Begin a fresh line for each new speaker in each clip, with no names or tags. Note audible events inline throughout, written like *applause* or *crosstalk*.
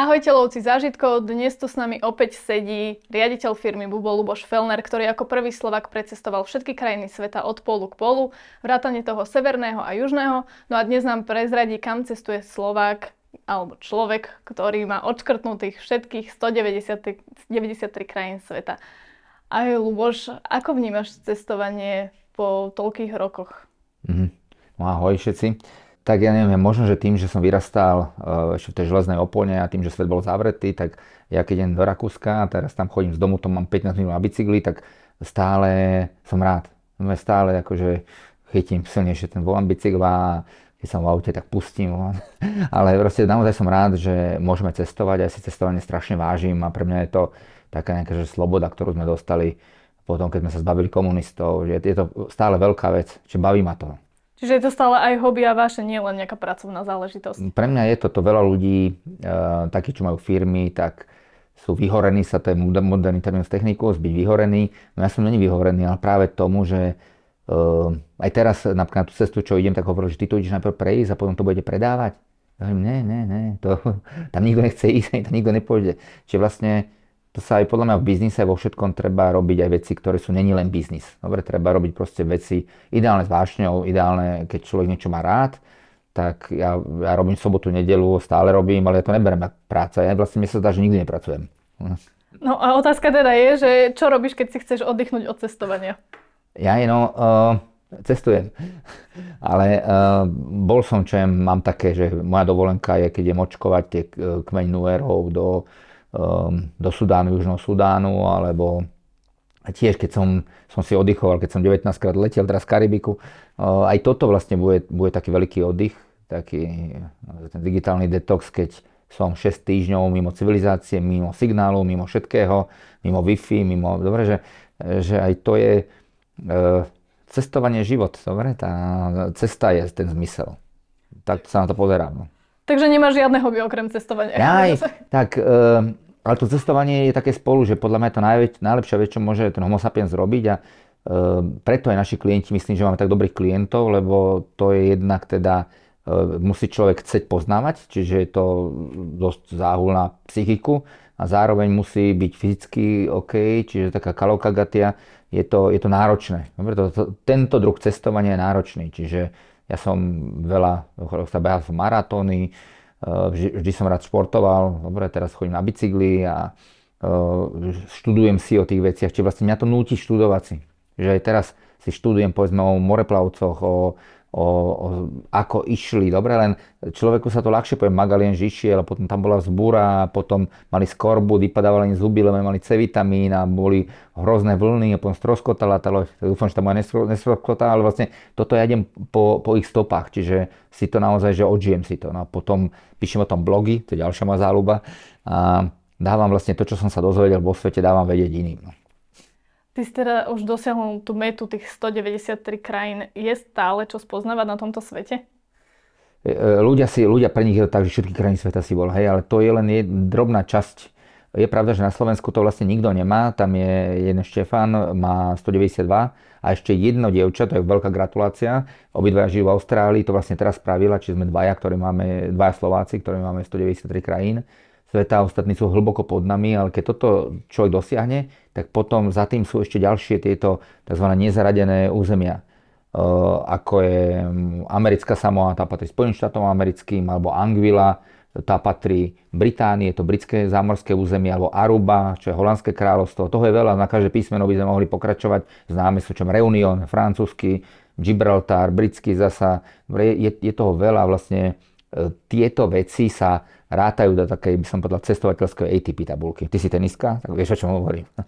Ahojte lovci zážitkov, dnes tu s nami opäť sedí riaditeľ firmy Bubo Luboš Felner, ktorý ako prvý Slovak precestoval všetky krajiny sveta od polu k polu, vrátane toho severného a južného. No a dnes nám prezradí, kam cestuje Slovák alebo človek, ktorý má odškrtnutých všetkých 193 krajín sveta. Ahoj Luboš, ako vnímaš cestovanie po toľkých rokoch?
Mm. ahoj všetci tak ja neviem, možno, že tým, že som vyrastal eh, ešte v tej železnej opone a tým, že svet bol zavretý, tak ja keď idem do Rakúska a teraz tam chodím z domu, tam mám 15 minút na bicykli, tak stále som rád. No, stále akože chytím silnejšie ten volant bicykla a keď som v aute, tak pustím volant. *laughs* Ale proste naozaj som rád, že môžeme cestovať, aj si cestovanie strašne vážim a pre mňa je to taká nejaká že sloboda, ktorú sme dostali potom, keď sme sa zbavili komunistov. je to stále veľká vec, čiže baví ma to.
Čiže je to stále aj hobby a vaše, nie len nejaká pracovná záležitosť.
Pre mňa je toto veľa ľudí, eh, takí, čo majú firmy, tak sú vyhorení sa, to je moderný termín s technikou, byť vyhorený. No ja som není vyhorený, ale práve tomu, že eh, aj teraz napríklad na tú cestu, čo idem, tak hovoril, že ty to ideš najprv prejsť a potom to budete predávať. Ja hovorím, ne, ne, ne, to, *laughs* tam nikto nechce ísť, tam nikto nepôjde. Čiže vlastne to sa aj podľa mňa v biznise vo všetkom treba robiť aj veci, ktoré sú není len biznis. Dobre, treba robiť proste veci ideálne s vášňou, ideálne, keď človek niečo má rád, tak ja, ja robím sobotu, nedelu, stále robím, ale ja to neberiem ako práca. Ja vlastne mi sa zdá, že nikdy nepracujem.
No a otázka teda je, že čo robíš, keď si chceš oddychnúť od cestovania?
Ja, no, uh, cestujem. ale uh, bol som, čo mám také, že moja dovolenka je, keď je močkovať tie eh, kmeň nuerov do, Um, do Sudánu, Južného Sudánu, alebo tiež keď som, som si oddychoval, keď som 19 krát letel teraz z Karibiku, uh, aj toto vlastne bude, bude taký veľký oddych, taký no, ten digitálny detox, keď som 6 týždňov mimo civilizácie, mimo signálu, mimo všetkého, mimo Wi-Fi, mimo... Dobre, že, že aj to je e, cestovanie život, dobre? Tá cesta je ten zmysel. Tak sa na to pozerám. No.
Takže nemáš žiadne hobby okrem cestovania. Aj,
*laughs* tak, uh, ale to cestovanie je také spolu, že podľa mňa je to najväč, najlepšia vec, čo môže ten homo sapiens robiť a uh, preto aj naši klienti, myslím, že máme tak dobrých klientov, lebo to je jednak teda uh, musí človek chceť poznávať, čiže je to dosť záhul na psychiku a zároveň musí byť fyzicky OK, čiže taká kalokagatia, je to, je to náročné. Dobre, to, to, tento druh cestovania je náročný, čiže ja som veľa, sa behal som maratóny, e, vždy, vždy som rád športoval, dobre, teraz chodím na bicykli a e, študujem si o tých veciach, či vlastne mňa to núti študovať si. Že aj teraz si študujem povedzme o moreplavcoch, o o, o, ako išli. Dobre, len človeku sa to ľahšie povie, Magalien žišiel, potom tam bola zbúra, potom mali skorbu, vypadávali im zuby, lebo mali C vitamín a boli hrozné vlny a potom stroskotala tá Dúfam, že tam aj nestroskotala, ale vlastne toto ja idem po, po ich stopách, čiže si to naozaj, že odžijem si to. No a potom píšem o tom blogy, to je ďalšia moja záľuba a dávam vlastne to, čo som sa dozvedel vo svete, dávam vedieť iným. No.
Ty si teda už dosiahol tú metu tých 193 krajín. Je stále čo spoznávať na tomto svete?
E, e, ľudia, si, ľudia pre nich je to tak, že všetky krajiny sveta si bol, hej, ale to je len drobná časť. Je pravda, že na Slovensku to vlastne nikto nemá, tam je jeden Štefan, má 192 a ešte jedno dievča, to je veľká gratulácia, obidva žijú v Austrálii, to vlastne teraz spravila, čiže sme dvaja, ktorí máme, dvaja Slováci, ktorí máme 193 krajín sveta, ostatní sú hlboko pod nami, ale keď toto človek dosiahne, tak potom za tým sú ešte ďalšie tieto tzv. nezaradené územia, e, ako je americká Samoa, tá patrí Spojeným štátom americkým, alebo Anguilla, tá patrí Británii, je to britské zámorské územie, alebo Aruba, čo je holandské kráľovstvo. Toho je veľa, na každé písmeno by sme mohli pokračovať. Známe sú čom Reunion, francúzsky, Gibraltar, britský zasa. Je, je toho veľa vlastne. E, tieto veci sa rátajú do takej, by som povedal, cestovateľskej ATP tabulky. Ty si teniska, tak vieš, o čom hovorím. *laughs*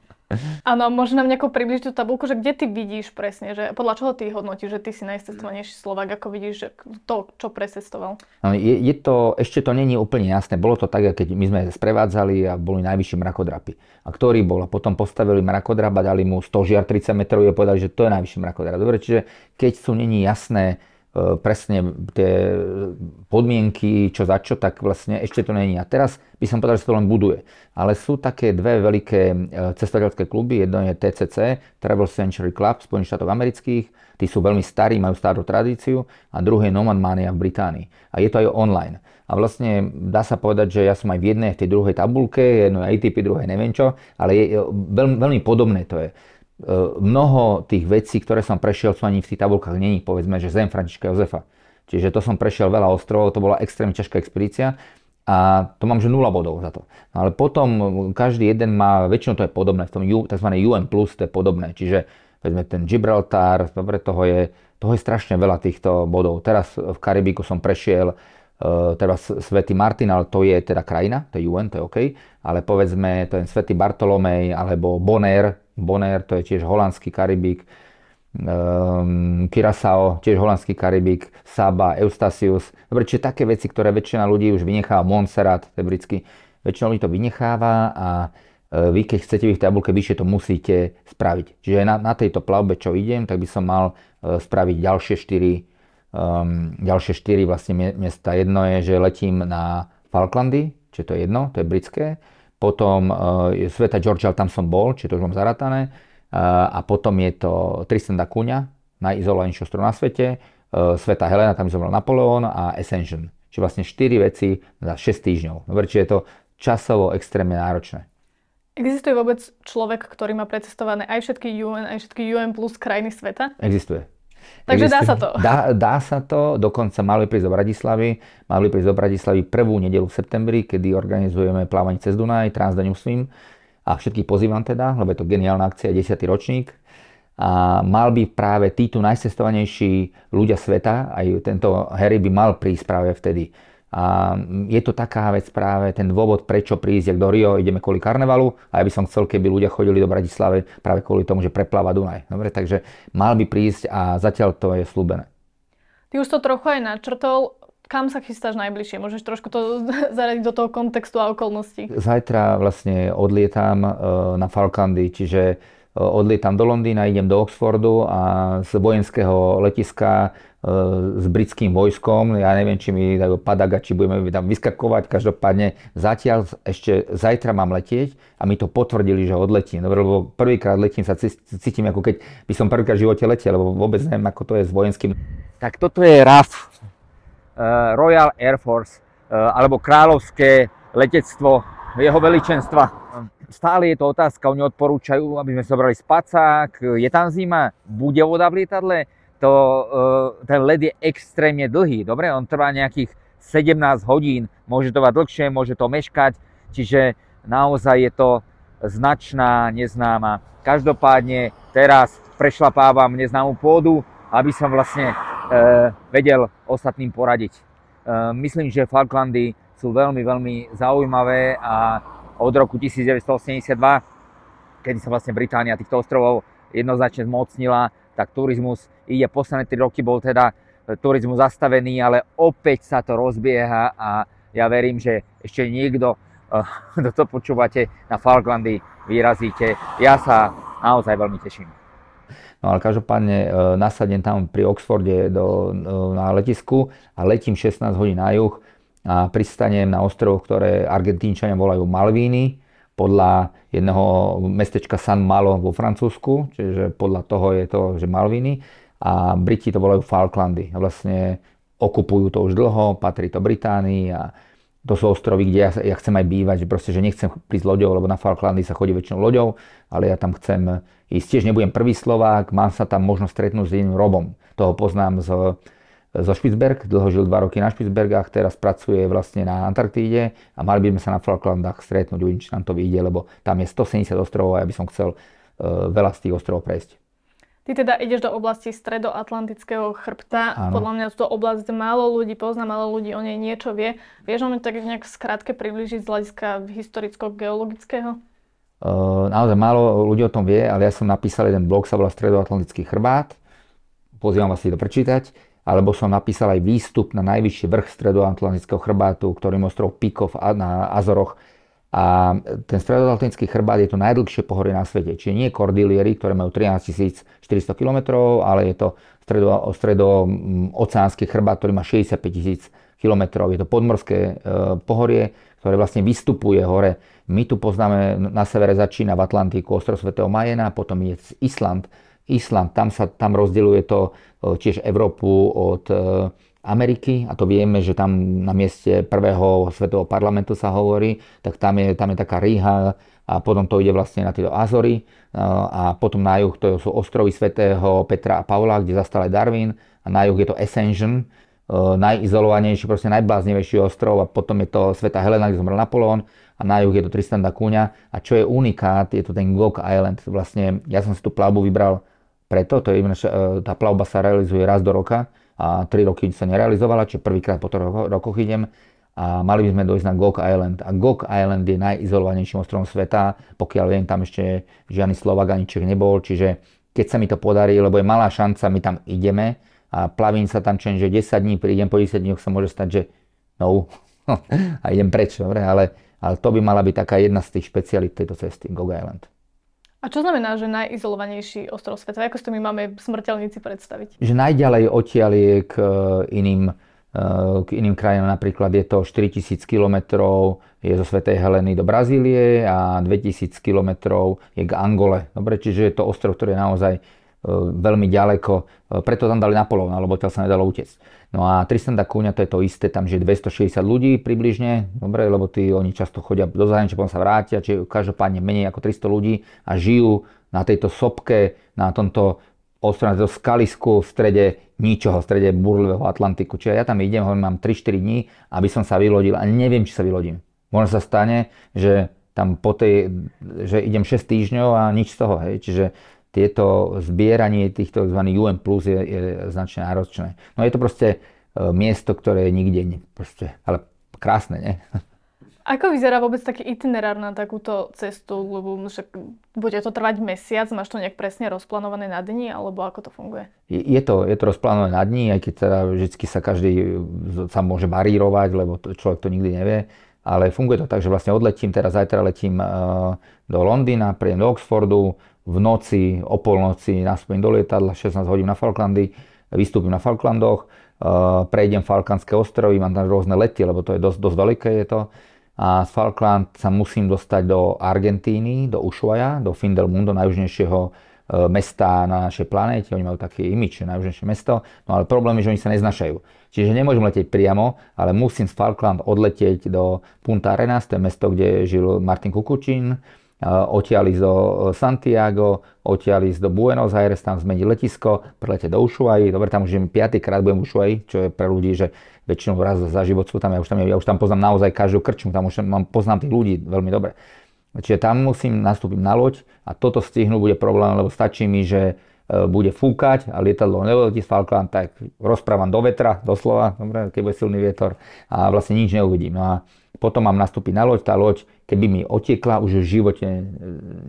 Áno, možno nám nejako približiť tú tabulku, že kde ty vidíš presne, že podľa čoho ty hodnotíš, že ty si najcestovanejší Slovak, ako vidíš že to, čo presestoval?
No, je, je to, ešte to není úplne jasné. Bolo to tak, keď my sme sprevádzali a boli najvyšší mrakodrapy. A ktorý bol? A potom postavili mrakodrap a dali mu 100 žiar 30 metrov a povedali, že to je najvyšší mrakodrap. Dobre, čiže keď sú není jasné, E, presne tie podmienky, čo za čo, tak vlastne ešte to není. A teraz by som povedal, že sa to len buduje. Ale sú také dve veľké e, cestovateľské kluby. Jedno je TCC, Travel Century Club v Spojených štátoch amerických. Tí sú veľmi starí, majú starú tradíciu. A druhé je Nomad Mania v Británii. A je to aj online. A vlastne dá sa povedať, že ja som aj v jednej, v tej druhej tabulke, jedno je ATP, druhé neviem čo, ale je, e, veľmi, veľmi podobné to je. E, mnoho tých vecí, ktoré som prešiel, sú ani v tých tabulkách není, povedzme, že zem Františka Jozefa. Čiže to som prešiel veľa ostrovov, to bola extrémne ťažká expedícia a to mám, že 0 bodov za to. No, ale potom každý jeden má, väčšinou to je podobné, v tom tzv. UN+, to je podobné, čiže povedzme ten Gibraltar, dobre, toho je, toho je strašne veľa týchto bodov. Teraz v Karibiku som prešiel Eh, teda Svetý Martin, ale to je teda krajina, to je UN, to je OK, ale povedzme ten Svetý Bartolomej alebo Bonaire, Bonaire to je tiež holandský Karibík, um, ehm, Curaçao, tiež holandský Karibik, Saba, Eustasius. Dobre, čiže také veci, ktoré väčšina ľudí už vynecháva, Montserrat, to je britský, väčšina ľudí to vynecháva a e, vy, keď chcete byť v tabulke vyššie, to musíte spraviť. Čiže na, na tejto plavbe, čo idem, tak by som mal e, spraviť ďalšie 4 um, ďalšie štyri vlastne miesta. Jedno je, že letím na Falklandy, čiže to je jedno, to je britské. Potom uh, Sveta Georgia, tam som bol, čiže to už mám zaratané. Uh, a potom je to Tristan da Cunha, najizolovanejšiu stranu na svete. Uh, Sveta Helena, tam som bol Napoleon a Ascension. Čiže vlastne 4 veci za 6 týždňov. Dobre, čiže je to časovo extrémne náročné.
Existuje vôbec človek, ktorý má precestované aj všetky UN, aj všetky UN plus krajiny sveta? Existuje. Takže dá sa to. *laughs* Dá,
dá sa to, dokonca mali prísť do Bratislavy, mali prísť do Bratislavy prvú nedelu v septembri, kedy organizujeme plávanie cez Dunaj, Transdaniu Swim a všetkých pozývam teda, lebo je to geniálna akcia, 10. ročník. A mal by práve títo najcestovanejší ľudia sveta, aj tento Harry by mal prísť práve vtedy a je to taká vec práve ten dôvod, prečo prísť, ak do Rio ideme kvôli karnevalu a ja by som chcel, keby ľudia chodili do Bratislave práve kvôli tomu, že prepláva Dunaj. Dobre, takže mal by prísť a zatiaľ to je slúbené.
Ty už to trochu aj načrtol, kam sa chystáš najbližšie? Môžeš trošku to *laughs* zaradiť do toho kontextu a okolností.
Zajtra vlastne odlietam e, na Falklandy, čiže e, odlietam do Londýna, idem do Oxfordu a z vojenského letiska E, s britským vojskom. Ja neviem, či mi dajú padaga, či budeme tam vyskakovať. Každopádne zatiaľ ešte zajtra mám letieť a mi to potvrdili, že odletím. Dobre, lebo prvýkrát letím sa cítim, ako keď by som prvýkrát v živote letel, lebo vôbec neviem, ako to je s vojenským. Tak toto je RAF, e, Royal Air Force, e, alebo kráľovské letectvo jeho veličenstva. Stále je to otázka, oni odporúčajú, aby sme zobrali spacák, je tam zima, bude voda v lietadle, to, eh, ten led je extrémne dlhý. Dobre, on trvá nejakých 17 hodín, môže to mať dlhšie, môže to meškať, čiže naozaj je to značná neznáma. Každopádne teraz prešlapávam neznámu pôdu, aby som vlastne e, vedel ostatným poradiť. E, myslím, že Falklandy sú veľmi, veľmi zaujímavé a od roku 1982, kedy sa vlastne Británia týchto ostrovov jednoznačne zmocnila, tak turizmus ide posledné 3 roky, bol teda e, turizmus zastavený, ale opäť sa to rozbieha a ja verím, že ešte niekto, e, *laughs* kto to počúvate, na Falklandy vyrazíte. Ja sa naozaj veľmi teším. No ale každopádne e, nasadnem tam pri Oxforde do, na letisku a letím 16 hodín na juh a pristanem na ostrovoch, ktoré Argentínčania volajú Malvíny podľa jedného mestečka San Malo vo Francúzsku, čiže podľa toho je to, že Malviny a Briti to volajú Falklandy. Vlastne okupujú to už dlho, patrí to Británii a to sú ostrovy, kde ja, ja chcem aj bývať, že proste, že nechcem prísť loďou, lebo na Falklandy sa chodí väčšinou loďou, ale ja tam chcem ísť. Tiež nebudem prvý Slovák, mám sa tam možno stretnúť s jedným Robom. Toho poznám z zo Špicberg, dlho žil dva roky na Špicbergách, teraz pracuje vlastne na Antarktíde a mali by sme sa na Falklandách stretnúť, uvidím, či nám to vyjde, lebo tam je 170 ostrovov a ja by som chcel e, veľa z tých ostrovov prejsť.
Ty teda ideš do oblasti stredoatlantického chrbta. Áno. Podľa mňa to oblasť málo ľudí pozná, málo ľudí o nej niečo vie. Vieš nám tak nejak skrátke približiť z hľadiska historicko-geologického?
Uh, naozaj málo ľudí o tom vie, ale ja som napísal jeden blog, sa volá Stredoatlantický chrbát. Pozývam vás si to prečítať alebo som napísal aj výstup na najvyšší vrch stredoatlantického chrbátu, ktorým ostrov Pikov na Azoroch. A ten stredoatlantický chrbát je to najdlhšie pohorie na svete. Čiže nie kordiliery, ktoré majú 13 400 km, ale je to stredo, stredooceánsky mm, chrbát, ktorý má 65 tisíc km. Je to podmorské e, pohorie, ktoré vlastne vystupuje hore. My tu poznáme, na severe začína v Atlantiku ostrov Sv. Majena, potom je Island, Island, tam sa tam rozdeľuje to tiež Európu od e, Ameriky, a to vieme, že tam na mieste prvého svetového parlamentu sa hovorí, tak tam je, tam je taká rýha a potom to ide vlastne na tieto Azory e, a potom na juh to sú ostrovy svetého Petra a Paula, kde zastal aj Darwin a na juh je to Ascension, e, najizolovanejší, proste najbláznivejší ostrov a potom je to Sveta Helena, kde zomrel Napoleon a na juh je to Tristan da Cunha a čo je unikát, je to ten Gok Island. Vlastne ja som si tú plavbu vybral preto, to je, e, tá plavba sa realizuje raz do roka a 3 roky sa nerealizovala, čiže prvýkrát po troch rokoch idem a mali by sme dojsť na Gok Island. A Gok Island je najizolovanejším ostrovom sveta, pokiaľ viem, tam ešte žiadny Slovak ani Čech nebol, čiže keď sa mi to podarí, lebo je malá šanca, my tam ideme a plavím sa tam čiže že 10 dní, prídem po 10 dňoch sa môže stať, že no *laughs* a idem preč, dobre, ale, ale to by mala byť taká jedna z tých špecialit tejto cesty, Gog Island.
A čo znamená, že najizolovanejší ostrov sveta? Ako si to my máme smrteľníci predstaviť?
Že najďalej odtiaľ je k e, iným, e, k iným krajinám. Napríklad je to 4000 km je zo Svetej Heleny do Brazílie a 2000 km je k Angole. Dobre, čiže je to ostrov, ktorý je naozaj E, veľmi ďaleko, e, preto tam dali Napoleona, lebo tam sa nedalo utiecť. No a da Cunha, to je to isté, tam je 260 ľudí približne, dobre, lebo tí, oni často chodia do zahraničia, potom sa vrátia, čiže každopádne menej ako 300 ľudí a žijú na tejto sopke, na tomto ostrove, na skalisku v strede ničoho, v strede burlivého Atlantiku. Čiže ja tam idem, hovorím, mám 3-4 dní, aby som sa vylodil a neviem, či sa vylodím. Možno sa stane, že tam po tej, že idem 6 týždňov a nič z toho, hej. Čiže tieto zbieranie týchto tzv. UN plus je, je značne náročné. No je to proste e, miesto, ktoré je nikde, nie, proste, ale krásne, nie?
Ako vyzerá vôbec taký itinerár na takúto cestu? Lebo však bude to trvať mesiac, máš to nejak presne rozplánované na dni, alebo ako to funguje?
Je, je, to, je to rozplánované na dni, aj keď teda vždy sa každý e, sa môže varírovať, lebo to, človek to nikdy nevie. Ale funguje to tak, že vlastne odletím, teraz zajtra letím e, do Londýna, príjem do Oxfordu, v noci, o polnoci nastúpim do lietadla, 16 hodín na Falklandy, vystúpim na Falklandoch, e, prejdem Falklandské ostrovy, mám tam rôzne lety, lebo to je dosť, dosť veľké je to. A z Falkland sa musím dostať do Argentíny, do Ushuaia, do Findelmundo, najjužnejšieho e, mesta na našej planéte, oni majú taký imič, najjužnejšie mesto, no ale problém je, že oni sa neznašajú. Čiže nemôžem letieť priamo, ale musím z Falkland odletieť do Punta Arenas, to je mesto, kde žil Martin Kukučín, odtiaľ ísť do e, Santiago, odtiaľ ísť do Buenos Aires, tam zmeniť letisko, prelete do Ushuaí, dobre, tam už idem piatýkrát, budem v Ushuaí, čo je pre ľudí, že väčšinou raz za život sú tam, ja už tam, ja už tam poznám naozaj každú krčmu, tam už mám, poznám tých ľudí veľmi dobre. Čiže tam musím, nastúpiť na loď a toto stihnú bude problém, lebo stačí mi, že e, bude fúkať a lietadlo neodletí z Falkland, tak rozprávam do vetra, doslova, dobre, keď bude silný vietor a vlastne nič neuvidím. No a potom mám nastúpiť na loď, tá loď, keby mi otiekla, už v živote e,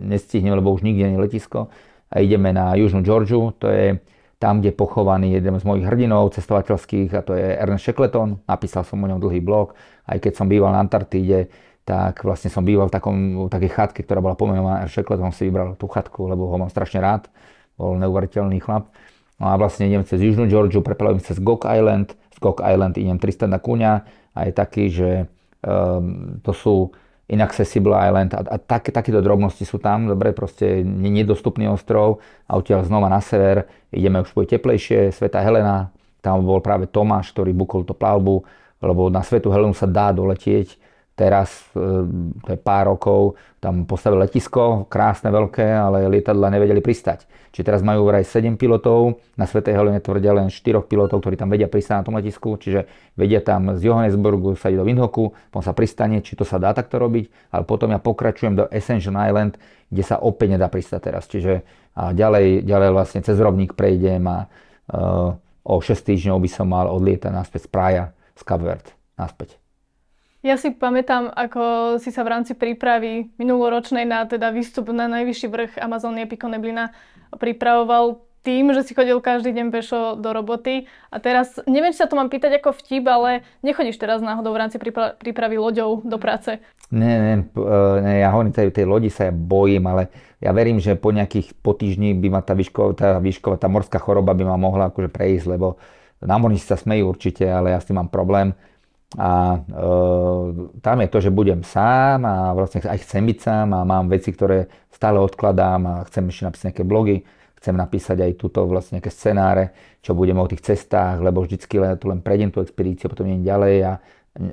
nestihnem, lebo už nikde nie letisko. A ideme na Južnú Georgiu, to je tam, kde je pochovaný jeden z mojich hrdinov cestovateľských, a to je Ernest Shackleton. Napísal som o ňom dlhý blog, aj keď som býval na Antarktíde, tak vlastne som býval v, takom, v takej chatke, ktorá bola pomenovaná Ernest Shackleton, si vybral tú chatku, lebo ho mám strašne rád, bol neuveriteľný chlap. No a vlastne idem cez Južnú Georgiu, preplavujem cez Gok Island, z Gok Island idem 300 na Kuňa a je taký, že Ehm, to sú Inaccessible Island a, a tak, takéto drobnosti sú tam, dobre, proste nedostupný ostrov a odtiaľ znova na sever, ideme už bude teplejšie, Sveta Helena, tam bol práve Tomáš, ktorý bukol to plavbu, lebo na Svetu Helenu sa dá doletieť teraz, eh, to je pár rokov, tam postavili letisko, krásne veľké, ale lietadla nevedeli pristať. Čiže teraz majú vraj 7 pilotov, na Svetej Helene tvrdia len 4 pilotov, ktorí tam vedia pristať na tom letisku, čiže vedia tam z Johannesburgu sa ide do Windhoku, potom sa pristane, či to sa dá takto robiť, ale potom ja pokračujem do Ascension Island, kde sa opäť nedá pristať teraz. Čiže a ďalej, ďalej vlastne cez rovník prejdem a uh, o 6 týždňov by som mal odlietať naspäť z Praja, z Kapvert, naspäť.
Ja si pamätám, ako si sa v rámci prípravy minuloročnej na teda výstup na najvyšší vrch Amazónie Pico Neblina pripravoval tým, že si chodil každý deň pešo do roboty. A teraz, neviem, či sa to mám pýtať ako vtip, ale nechodíš teraz náhodou v rámci prípravy loďou do práce?
Nie, nie, nie ja hovorím, tej, tej lodi sa ja bojím, ale ja verím, že po nejakých po týždni by ma tá výšková, tá výšková, tá morská choroba by ma mohla akože prejsť, lebo námorníci sa smejú určite, ale ja s tým mám problém. A e, tam je to, že budem sám a vlastne aj chcem byť sám a mám veci, ktoré stále odkladám a chcem ešte napísať nejaké blogy, chcem napísať aj túto vlastne nejaké scenáre, čo budem o tých cestách, lebo vždycky len, tu len prejdem tú expedíciu, potom idem ďalej a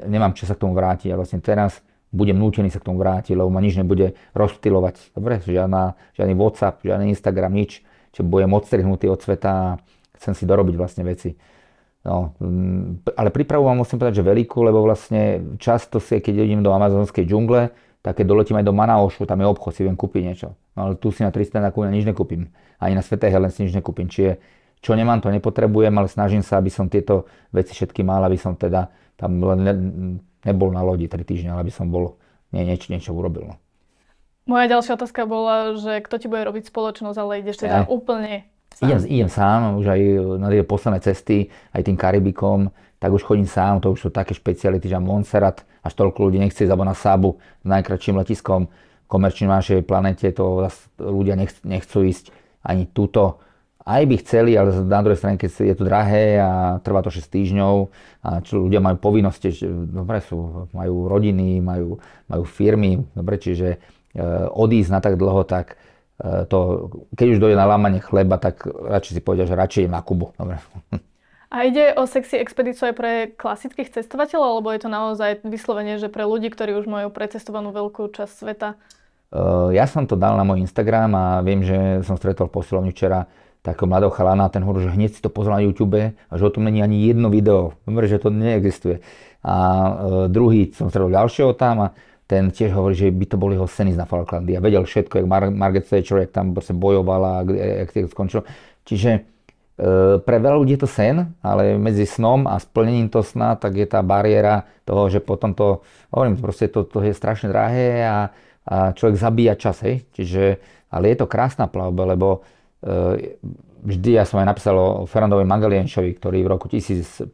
nemám čo sa k tomu vrátiť. A vlastne teraz budem nútený sa k tomu vrátiť, lebo ma nič nebude rozptilovať. Dobre, žiadna, žiadny WhatsApp, žiadny Instagram, nič, čo budem odstrihnutý od sveta a chcem si dorobiť vlastne veci. No, mm, ale prípravu vám musím povedať, že veľkú, lebo vlastne často si, keď idem do amazonskej džungle, tak keď doletím aj do Manaošu, tam je obchod, si viem kúpiť niečo. No, ale tu si na 300 kúň nič nekúpim. Ani na Svetej Helen si nič nekúpim. Čiže čo nemám, to nepotrebujem, ale snažím sa, aby som tieto veci všetky mal, aby som teda tam len ne, nebol na lodi 3 týždne, ale aby som bol, nie, nieč, niečo urobil. No.
Moja ďalšia otázka bola, že kto ti bude robiť spoločnosť, ale ideš teda ja. úplne
Sám. Idem, idem sám, už aj na tie posledné cesty, aj tým Karibikom, tak už chodím sám, to už sú také špeciality, že Montserrat, až toľko ľudí nechce ísť, alebo na Sábu s najkračším letiskom komerčným na našej planete, to ľudia nech, nechcú ísť ani túto. Aj by chceli, ale na druhej strane, keď je to drahé a trvá to 6 týždňov a čo ľudia majú povinnosti, že dobre sú, majú rodiny, majú, majú firmy, dobre, čiže e, odísť na tak dlho, tak E, to, keď už dojde na lámanie chleba, tak radšej si povedia, že radšej na Kubu. Dobre.
A ide o sexy expedíciu aj pre klasických cestovateľov, alebo je to naozaj vyslovene, že pre ľudí, ktorí už majú precestovanú veľkú časť sveta?
E, ja som to dal na môj Instagram a viem, že som stretol posilovni včera takého mladého chalana ten hovorí, že hneď si to pozrel na YouTube a že o tom není ani jedno video. Dobre, že to neexistuje. A e, druhý som stretol ďalšieho tam a ten tiež hovorí, že by to boli jeho seny na Falklandy. A vedel všetko, jak Mar- Margaret Thatcher, jak tam proste bojovala, jak to skončilo. Čiže e, pre veľa ľudí je to sen, ale medzi snom a splnením toho sna, tak je tá bariéra toho, že potom to, hovorím, proste to, to je strašne drahé a, a človek zabíja čas, hej. Čiže, ale je to krásna plavba, lebo e, vždy, ja som aj napísal o Fernandovi Magalienšovi, ktorý v roku 1521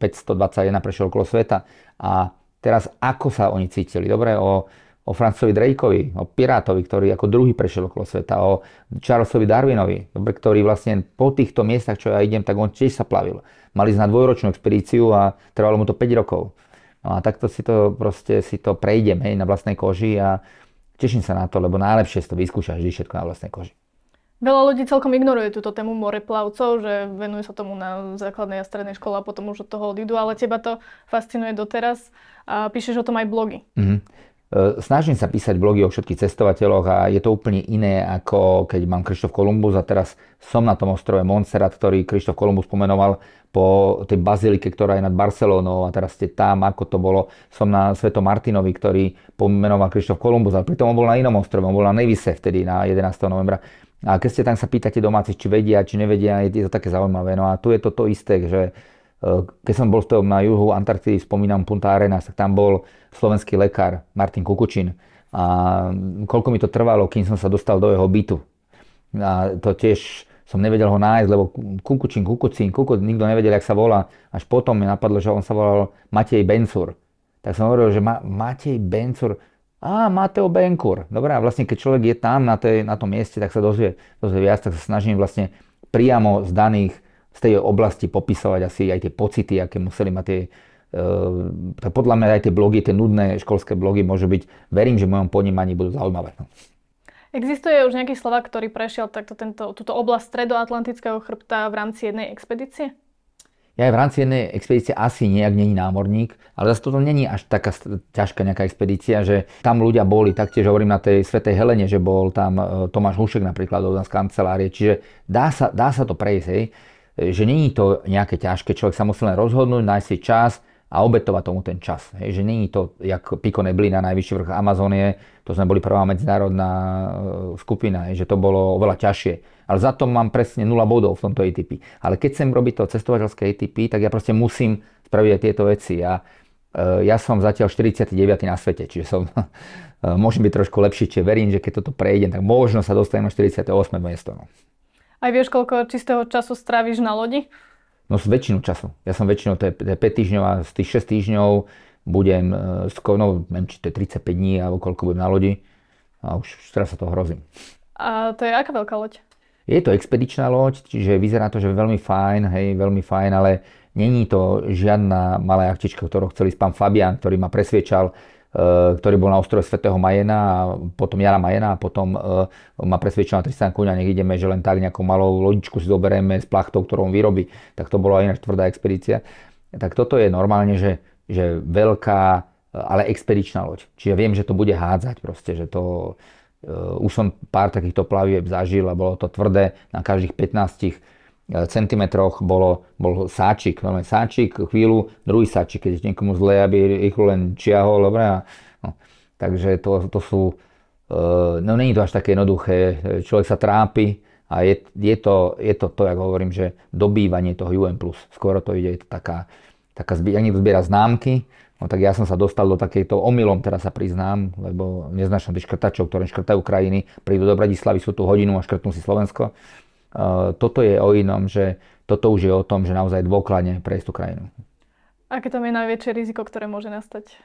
prešiel okolo sveta a teraz ako sa oni cítili, dobre, o o Francovi Drakeovi, o Pirátovi, ktorý ako druhý prešiel okolo sveta, o Charlesovi Darwinovi, ktorý vlastne po týchto miestach, čo ja idem, tak on tiež sa plavil. Mali ísť na dvojročnú expedíciu a trvalo mu to 5 rokov. No a takto si to proste si to prejdem hej, na vlastnej koži a teším sa na to, lebo najlepšie si to vyskúšať vždy všetko na vlastnej koži.
Veľa ľudí celkom ignoruje túto tému moreplavcov, že venujú sa tomu na základnej a strednej škole a potom už od toho odídu, ale teba to fascinuje doteraz a píšeš o tom aj blogy.
Mm-hmm. E, snažím sa písať blogy o všetkých cestovateľoch a je to úplne iné ako keď mám Krištof Kolumbus a teraz som na tom ostrove Montserrat, ktorý Krištof Kolumbus pomenoval po tej bazilike, ktorá je nad Barcelónou a teraz ste tam, ako to bolo. Som na Sveto Martinovi, ktorý pomenoval Krištof Kolumbus, ale pritom on bol na inom ostrove, on bol na Nevise vtedy na 11. novembra. A keď ste tam sa pýtate domácich, či vedia, či nevedia, je to také zaujímavé. No a tu je to to isté, že keď som bol v tom na juhu Antarktidy, spomínam Punta Arenas, tak tam bol slovenský lekár Martin Kukučin. A koľko mi to trvalo, kým som sa dostal do jeho bytu. A to tiež som nevedel ho nájsť, lebo Kukučin, Kukucín, Kukuc, nikto nevedel, jak sa volá. Až potom mi napadlo, že on sa volal Matej Bencur. Tak som hovoril, že Ma- Matej Bencur, a Mateo Benkur. Dobre, a vlastne keď človek je tam na, tej, na tom mieste, tak sa dozvie, dozvie viac, tak sa snažím vlastne priamo z daných z tej oblasti popisovať asi aj tie pocity, aké museli mať tie eh, tak podľa mňa aj tie blogy, tie nudné školské blogy môžu byť, verím, že v mojom ponímaní budú zaujímavé.
Existuje už nejaký Slovak, ktorý prešiel takto tento, túto oblasť stredoatlantického chrbta v rámci jednej expedície?
Ja aj v rámci jednej expedície asi nejak není námorník, ale zase toto není až taká ťažká nejaká expedícia, že tam ľudia boli, taktiež hovorím na tej Svetej Helene, že bol tam eh, Tomáš Hušek napríklad z kancelárie, čiže dá sa, dá sa to prejsť. Hej že není to nejaké ťažké, človek sa musí len rozhodnúť, nájsť si čas a obetovať tomu ten čas. Hej, že není to, jak Pico na najvyšší vrch Amazonie, to sme boli prvá medzinárodná e, skupina, hej, že to bolo oveľa ťažšie. Ale za to mám presne 0 bodov v tomto ATP. Ale keď chcem robiť to cestovateľské ATP, tak ja proste musím spraviť aj tieto veci. Ja, e, ja som zatiaľ 49. na svete, čiže som, *laughs* e, môžem byť trošku lepší, čiže verím, že keď toto prejdem, tak možno sa dostanem na 48. miesto. No.
Aj vieš, koľko čistého času stráviš na lodi?
No z väčšinu času. Ja som väčšinou, to je, 5 týždňov a z tých 6 týždňov budem e, skoro, no neviem, či to je 35 dní alebo koľko budem na lodi a už, teraz sa to hrozím.
A to je aká veľká loď?
Je to expedičná loď, čiže vyzerá to, že je veľmi fajn, hej, veľmi fajn, ale není to žiadna malá jachtička, ktorú chcel ísť pán Fabian, ktorý ma presviečal, Eh, ktorý bol na ostrove svätého Majena a potom Jana Majena a potom eh, ma presvedčila Tristan Kuňa, nech ideme, že len tak nejakou malou lodičku si zoberieme s plachtou, ktorú on vyrobí. Tak to bola ináč tvrdá expedícia. Tak toto je normálne, že, že veľká, eh, ale expedičná loď. Čiže viem, že to bude hádzať proste, že to... už som pár takýchto plavieb zažil a bolo to tvrdé na každých 15 E, centimetroch bolo, bol sáčik, normálne sáčik, chvíľu, druhý sáčik, keď niekomu zle, aby rýchlo len čiahol, dobre. No. Takže to, to sú, e, no není to až také jednoduché, e, človek sa trápi a je, je, to, je to to, jak hovorím, že dobývanie toho UN+. Skoro to ide, je to taká, taká ak niekto zbiera známky, No tak ja som sa dostal do takejto omylom, teraz sa priznám, lebo neznášam tých škrtačov, ktoré škrtajú krajiny, prídu do Bratislavy, sú tu hodinu a škrtnú si Slovensko. Eh, toto je o inom, že toto už je o tom, že naozaj dôkladne prejsť tú krajinu.
Aké tam je najväčšie riziko, ktoré môže nastať?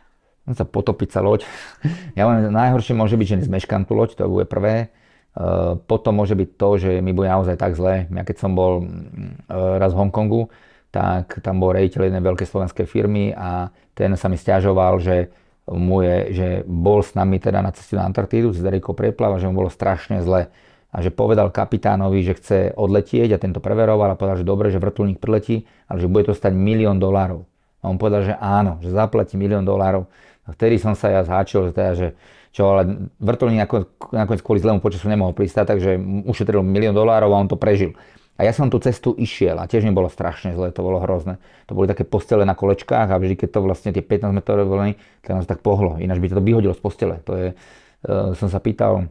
No sa potopiť sa loď. *laughs* Ja len najhoršie môže byť, že zmeškám tú loď, to bude prvé. Eh, potom môže byť to, že mi bude naozaj tak zle. Ja keď som bol mm, eh, raz v Hongkongu, tak tam bol rejiteľ jednej veľkej slovenskej firmy a ten sa mi stiažoval, že, mu je, že bol s nami teda na ceste na Antarktídu, s Derikou preplava, že mu bolo strašne zle a že povedal kapitánovi, že chce odletieť a tento preveroval a povedal, že dobre, že vrtulník priletí, ale že bude to stať milión dolárov. A on povedal, že áno, že zaplatí milión dolárov. A vtedy som sa ja zháčil, že, teda, že čo, ale vrtulník nakoniec kvôli zlému počasu nemohol pristať, takže ušetril milión dolárov a on to prežil. A ja som tú cestu išiel a tiež mi bolo strašne zle, to bolo hrozné. To boli také postele na kolečkách a vždy, keď to vlastne tie 15 metrové vlny, tak nás tak pohlo, ináč by to vyhodilo z postele. To je, uh, som sa pýtal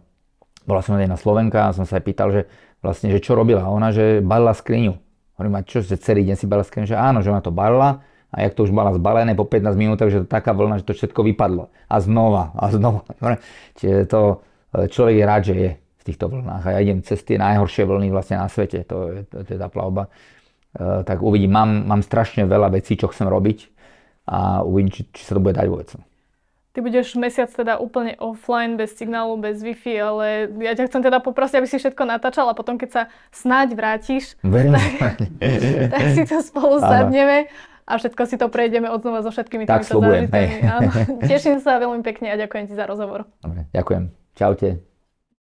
bola som jedna na Slovenka a som sa aj pýtal, že vlastne, že čo robila. Ona, že balila skriňu. Hovorím, a čo, že celý deň si balila skriňu? Že áno, že ona to balila a jak to už bola zbalené po 15 minútach, že to taká vlna, že to všetko vypadlo. A znova, a znova. Čiže to e, človek je rád, že je v týchto vlnách. A ja idem cez tie najhoršie vlny vlastne na svete, to je, to je tá teda plavba. E, tak uvidím, mám, mám strašne veľa vecí, čo chcem robiť a uvidím, či, či sa to bude dať vôbec.
Ty budeš mesiac teda úplne offline, bez signálu, bez Wi-Fi, ale ja ťa chcem teda poprosiť, aby si všetko natáčal a potom, keď sa snáď vrátiš, Verím, tak, *laughs* tak si to spolu sadneme a všetko si to prejdeme odnova so všetkými tak, týmito zážitkami. *laughs* Teším sa veľmi pekne a ďakujem ti za rozhovor.
Dobre, ďakujem. Čaute.